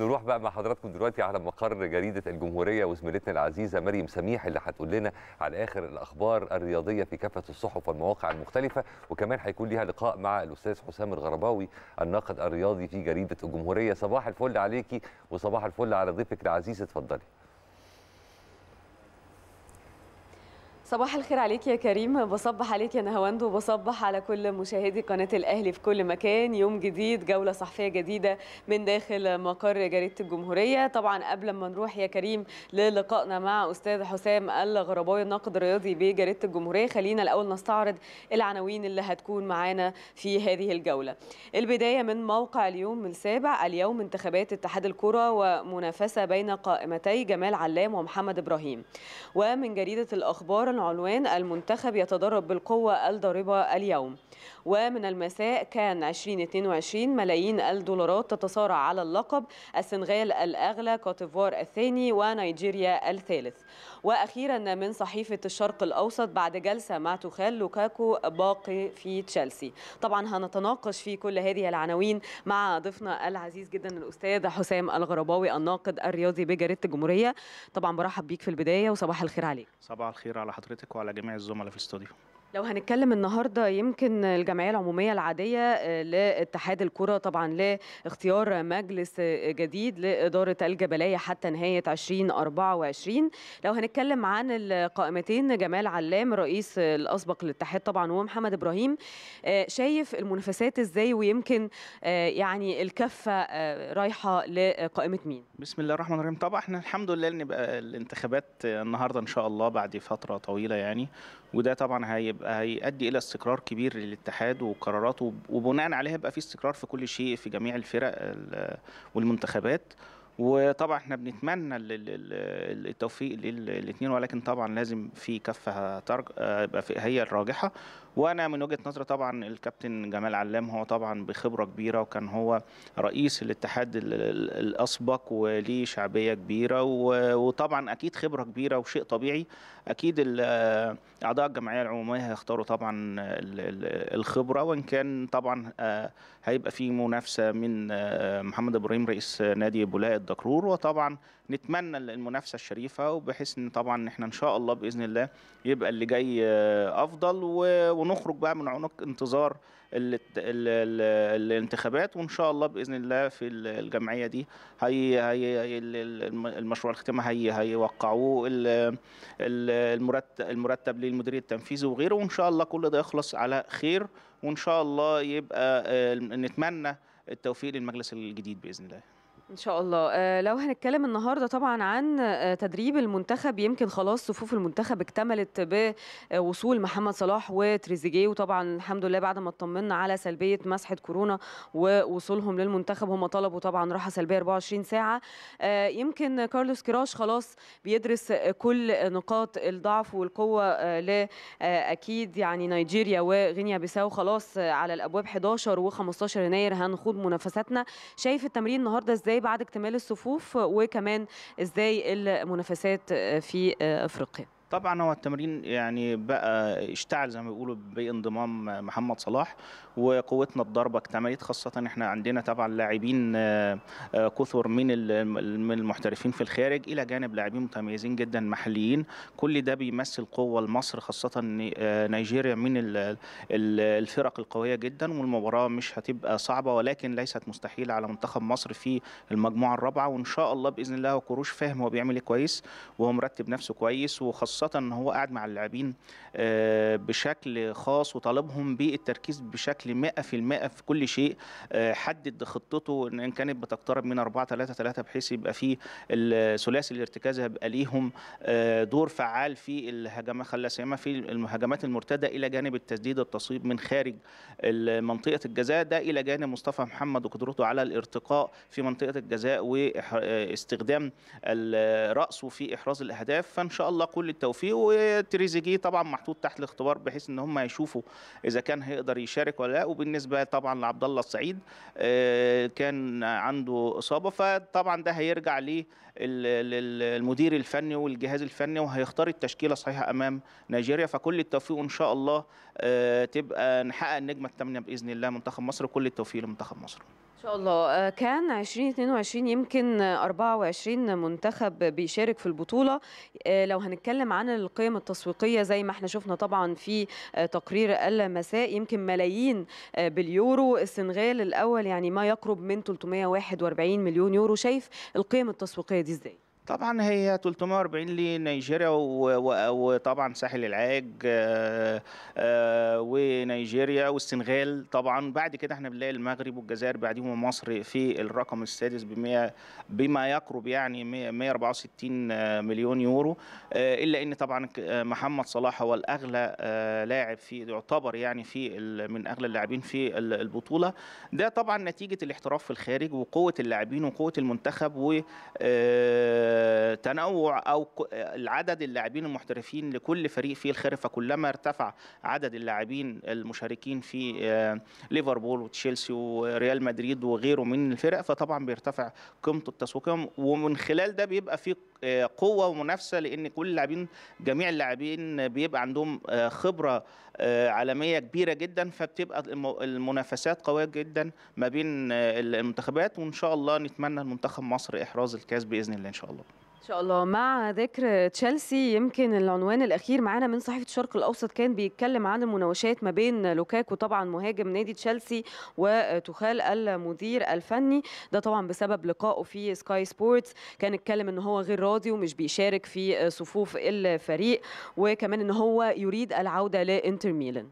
نروح بقى مع حضراتكم دلوقتي على مقر جريده الجمهوريه وزميلتنا العزيزه مريم سميح اللي هتقول لنا على اخر الاخبار الرياضيه في كافه الصحف والمواقع المختلفه وكمان هيكون ليها لقاء مع الاستاذ حسام الغرباوي الناقد الرياضي في جريده الجمهوريه صباح الفل عليكي وصباح الفل على ضيفك العزيز اتفضلي صباح الخير عليك يا كريم بصبح عليك يا نهواند وبصبح على كل مشاهدي قناة الأهلي في كل مكان يوم جديد جولة صحفية جديدة من داخل مقر جريدة الجمهورية طبعا قبل ما نروح يا كريم للقائنا مع أستاذ حسام الغرباوي الناقد الرياضي بجريدة الجمهورية خلينا الأول نستعرض العناوين اللي هتكون معانا في هذه الجولة البداية من موقع اليوم السابع اليوم انتخابات اتحاد الكرة ومنافسة بين قائمتي جمال علام ومحمد إبراهيم ومن جريدة الأخبار عنوان المنتخب يتدرب بالقوة الضاربة اليوم ومن المساء كان 2022 ملايين الدولارات تتصارع على اللقب السنغال الأغلى كوتيفوار الثاني ونيجيريا الثالث وأخيرا من صحيفة الشرق الأوسط بعد جلسة مع توخال لوكاكو باقي في تشيلسي طبعا هنتناقش في كل هذه العناوين مع ضيفنا العزيز جدا الأستاذ حسام الغرباوي الناقد الرياضي بجريدة الجمهورية طبعا برحب بيك في البداية وصباح الخير عليك صباح الخير على حضرتك وعلى جميع الزملاء في الاستوديو لو هنتكلم النهارده يمكن الجمعيه العموميه العاديه آه، لاتحاد الكره طبعا لاختيار مجلس آه، جديد لاداره الجبليه حتى نهايه 2024 لو هنتكلم عن القائمتين جمال علام رئيس الاسبق للاتحاد طبعا ومحمد ابراهيم آه، شايف المنافسات ازاي ويمكن يعني الكفه رايحه لقائمه مين بسم الله الرحمن الرحيم طبعا احنا الحمد لله ان بقى الانتخابات النهارده ان شاء الله بعد فتره طويله يعني وده طبعا هيبقى هيؤدي الى استقرار كبير للاتحاد وقراراته وبناء عليها يبقى في استقرار في كل شيء في جميع الفرق والمنتخبات وطبعا احنا بنتمنى التوفيق للاثنين ولكن طبعا لازم في كفه هترج... آه، هي الراجحه وانا من وجهه نظري طبعا الكابتن جمال علام هو طبعا بخبره كبيره وكان هو رئيس الاتحاد الاسبق وليه شعبيه كبيره وطبعا اكيد خبره كبيره وشيء طبيعي اكيد اعضاء الجمعيه العموميه هيختاروا طبعا الخبره وان كان طبعا آه، هيبقى في منافسه من آه، محمد ابراهيم رئيس نادي بولاق دكرور وطبعا نتمنى المنافسه الشريفه وبحيث ان طبعا احنا ان شاء الله باذن الله يبقى اللي جاي آه، افضل ونخرج بقى من عنق انتظار الانتخابات وان شاء الله باذن الله في الجمعيه دي هي هي المشروع الختامي هي هيوقعوه المرتب للمدير التنفيذي وغيره وان شاء الله كل ده يخلص على خير وان شاء الله يبقى آه، نتمنى التوفيق للمجلس الجديد باذن الله ان شاء الله آه، لو هنتكلم النهارده طبعا عن آه، تدريب المنتخب يمكن خلاص صفوف المنتخب اكتملت بوصول آه، محمد صلاح وتريزيجيه وطبعا الحمد لله بعد ما اطمنا على سلبيه مسحه كورونا ووصولهم للمنتخب هم طلبوا طبعا راحه سلبيه 24 ساعه يمكن كارلوس كراش خلاص بيدرس كل نقاط الضعف والقوه ل اكيد يعني نيجيريا وغينيا بيساو خلاص على الابواب 11 و15 يناير هنخوض منافساتنا شايف التمرين النهارده ازاي ازاي بعد اكتمال الصفوف وكمان ازاي المنافسات في افريقيا طبعا هو التمرين يعني بقى اشتعل زي ما بيقولوا بانضمام محمد صلاح وقوتنا الضربه اكتملت خاصه احنا عندنا طبعا لاعبين آه، كثر من من المحترفين في الخارج الى جانب لاعبين متميزين جدا محليين كل ده بيمثل قوه لمصر خاصه آه، نيجيريا من الفرق القويه جدا والمباراه مش هتبقى صعبه ولكن ليست مستحيله على منتخب مصر في المجموعه الرابعه وان شاء الله باذن الله وكروش فاهم هو بيعمل ايه كويس وهو مرتب نفسه كويس وخاصه خاصة ان هو قاعد مع اللاعبين آه، بشكل خاص وطالبهم بالتركيز بشكل 100% في كل شيء آه، حدد خطته ان كانت بتقترب من 4 3 3 بحيث يبقى فيه الثلاثي الارتكاز هيبقى ليهم آه، دور فعال في الهجمات خلى سيما في الهجمات المرتده الى جانب التسديد التصويب من خارج منطقه الجزاء ده الى جانب مصطفى محمد وقدرته على الارتقاء في منطقه الجزاء واستخدام راسه في احراز الاهداف فان شاء الله كل التوفيق توفيق وتريزيجيه طبعا محطوط تحت الاختبار بحيث ان هم يشوفوا اذا كان هيقدر يشارك ولا لا وبالنسبه طبعا لعبد الله السعيد آه، كان عنده اصابه فطبعا ده هيرجع ليه المدير الفني والجهاز الفني وهيختار التشكيله الصحيحه امام نيجيريا فكل التوفيق ان شاء الله آه، تبقى نحقق النجمه الثامنه باذن الله منتخب مصر كل التوفيق لمنتخب مصر شاء الله آه، كان 2022 يمكن 24 منتخب بيشارك في البطولة آه، لو هنتكلم عن القيم التسويقية زي ما احنا شفنا طبعا في آه، تقرير المساء يمكن ملايين باليورو السنغال الأول يعني ما يقرب من 341 مليون يورو شايف القيم التسويقية دي ازاي؟ طبعا هي 340 لنيجيريا وطبعا ساحل العاج آه، آه، ونيجيريا والسنغال طبعا بعد كده احنا بنلاقي المغرب والجزائر بعديهم مصر في الرقم السادس ب بما يقرب يعني 164 آه، مليون يورو الا ان طبعا محمد صلاح هو الاغلى لاعب في يعتبر يعني في من اغلى اللاعبين في البطوله ده طبعا نتيجه الاحتراف في الخارج وقوه اللاعبين وقوه المنتخب و تنوع او العدد اللاعبين المحترفين لكل فريق في الخير كلما ارتفع عدد اللاعبين المشاركين في آه، ليفربول وتشيلسي وريال مدريد وغيره من الفرق فطبعا بيرتفع قيمته التسويقيه ومن خلال ده بيبقى في قوه ومنافسه لان كل اللاعبين جميع اللاعبين بيبقى عندهم آه، خبره آه، عالميه كبيره جدا فبتبقى المنافسات قويه جدا ما بين آه، المنتخبات وان شاء الله نتمنى لمنتخب مصر احراز الكاس باذن الله ان شاء الله ان شاء الله مع ذكر تشيلسي يمكن العنوان الاخير معانا من صحيفه الشرق الاوسط كان بيتكلم عن المناوشات ما بين لوكاكو طبعا مهاجم نادي تشيلسي وتخال المدير الفني ده طبعا بسبب لقائه في سكاي سبورتس كان اتكلم ان هو غير راضي ومش بيشارك في صفوف الفريق وكمان ان هو يريد العوده لانتر ميلان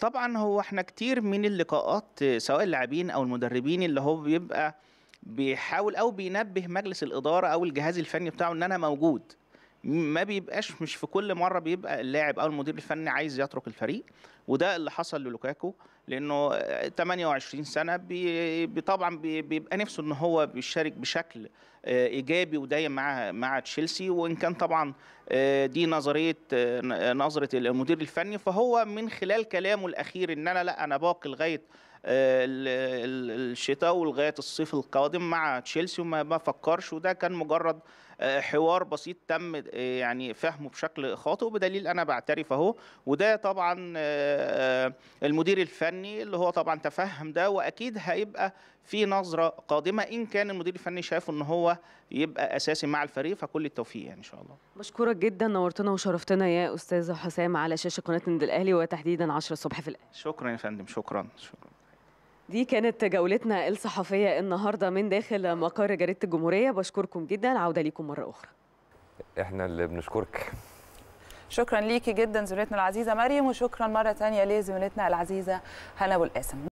طبعا هو احنا كتير من اللقاءات سواء اللاعبين او المدربين اللي هو بيبقى بيحاول او بينبه مجلس الاداره او الجهاز الفني بتاعه ان انا موجود ما بيبقاش مش في كل مره بيبقى اللاعب او المدير الفني عايز يترك الفريق وده اللي حصل للوكاكو لانه 28 سنه بي طبعا بيبقى نفسه ان هو بيشارك بشكل آه، ايجابي ودايم مع مع تشيلسي وان كان طبعا آه، دي نظريه آه، نظره المدير الفني فهو من خلال كلامه الاخير ان انا لا انا باقي لغايه الشتاء ولغايه الصيف القادم مع تشيلسي وما فكرش وده كان مجرد آه، حوار بسيط تم آه، يعني فهمه بشكل خاطئ وبدليل انا بعترف اهو وده طبعا آه، المدير الفني اللي هو طبعا تفهم ده واكيد هيبقى في نظره قادمه ان كان المدير الفني شايف ان هو يبقى اساسي مع الفريق فكل التوفيق يعني ان شاء الله مشكوره جدا نورتنا وشرفتنا يا استاذ حسام على شاشه قناه النادي الاهلي وتحديدا 10 الصبح في الاهلي شكرا يا فندم شكرا شكرا دي كانت جولتنا الصحفية النهاردة من داخل مقر جريدة الجمهورية بشكركم جدا عودة لكم مرة أخرى احنا اللي بنشكرك شكرا ليكي جدا زميلتنا العزيزة مريم وشكرا مرة تانية لزميلتنا العزيزة هنا أبو القاسم